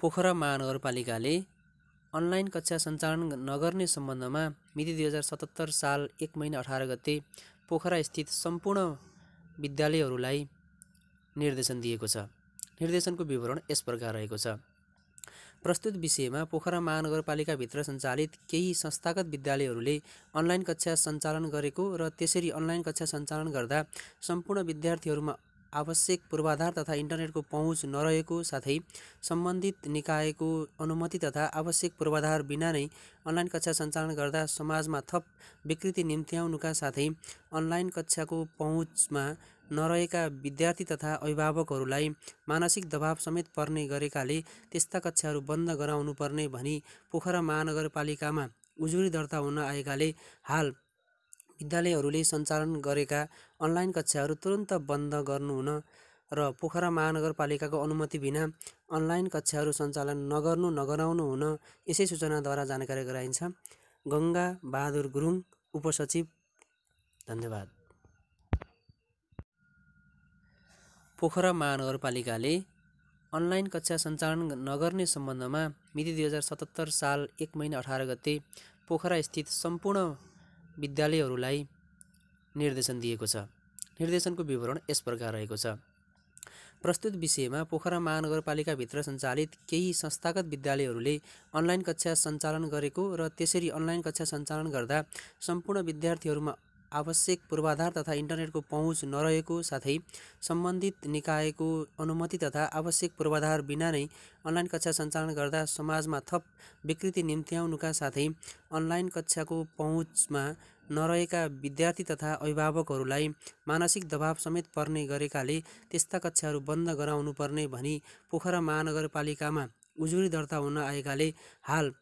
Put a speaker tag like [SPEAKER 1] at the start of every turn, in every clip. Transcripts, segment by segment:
[SPEAKER 1] Pokhara महानगरपालिकाले online कक्षा सञ्चालन नगर्ने सम्बन्धमा मिति दुई हजार सतहत्तर साल एक महिना अठार गते पोखरा स्थित सम्पूर्ण विद्यालयहरूलाई निर्देशन दिएको छ निर्देशनको विवरण यस प्रकार रहेको छ प्रस्तुत विषयमा पोखरा महानगरपालिकाभित्र सञ्चालित केही संस्थागत विद्यालयहरूले अनलाइन कक्षा सञ्चालन गरेको र त्यसरी अनलाइन कक्षा सञ्चालन गर्दा सम्पूर्ण विद्यार्थीहरूमा आवश्यक पूर्वाधार तथा इन्टरनेटको पहुँच नरहेको साथै सम्बन्धित निकायको अनुमति तथा आवश्यक पूर्वाधार बिना नै अनलाइन कक्षा सञ्चालन गर्दा समाजमा थप विकृति निम्त्याउनुका साथै अनलाइन कक्षाको पहुँचमा नरहेका विद्यार्थी तथा अभिभावकहरूलाई मानसिक दबाव समेत पर्ने गरेकाले त्यस्ता कक्षाहरू बन्द गराउनुपर्ने भनी पोखरा महानगरपालिकामा उजुरी दर्ता हुन आएकाले हाल विद्यालयहरूले सञ्चालन गरेका अनलाइन कक्षाहरू तुरन्त बन्द गर्नुहुन र पोखरा महानगरपालिकाको अनुमति बिना अनलाइन कक्षाहरू सञ्चालन नगर्नु नगराउनु हुन यसै सूचनाद्वारा जानकारी गराइन्छ गङ्गा बहादुर गुरुङ उपसचिव धन्यवाद पोखरा महानगरपालिकाले अनलाइन कक्षा सञ्चालन नगर्ने सम्बन्धमा मिति दुई हजार सतहत्तर साल एक महिना अठार गते पोखरा स्थित सम्पूर्ण विद्यालयहरूलाई निर्देशन दिएको छ निर्देशनको विवरण यस प्रकार रहेको छ प्रस्तुत विषयमा पोखरा महानगरपालिकाभित्र सञ्चालित केही संस्थागत विद्यालयहरूले अनलाइन कक्षा सञ्चालन गरेको र त्यसरी अनलाइन कक्षा सञ्चालन गर्दा सम्पूर्ण विद्यार्थीहरूमा आवश्यक पूर्वाधार तथा इन्टरनेटको पहुँच नरहेको साथै सम्बन्धित निकायको अनुमति तथा आवश्यक पूर्वाधार बिना नै अनलाइन कक्षा सञ्चालन गर्दा समाजमा थप विकृति निम्त्याउनुका साथै अनलाइन कक्षाको पहुँचमा नरहेका विद्यार्थी तथा अभिभावकहरूलाई मानसिक दबाव समेत पर्ने गरेकाले त्यस्ता कक्षाहरू बन्द गराउनुपर्ने भनी पोखरा महानगरपालिकामा उजुरी दर्ता हुन आएकाले हाल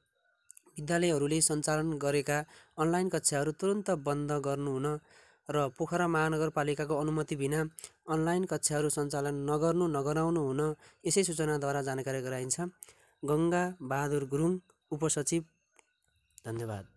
[SPEAKER 1] विद्यालयहरूले सञ्चालन गरेका अनलाइन कक्षाहरू तुरन्त बन्द गर्नुहुन र पोखरा महानगरपालिकाको अनुमति बिना अनलाइन कक्षाहरू सञ्चालन नगर्नु नगराउनु हुन यसै सूचनाद्वारा जानकारी गराइन्छ गङ्गा बहादुर गुरुङ उपसचिव धन्यवाद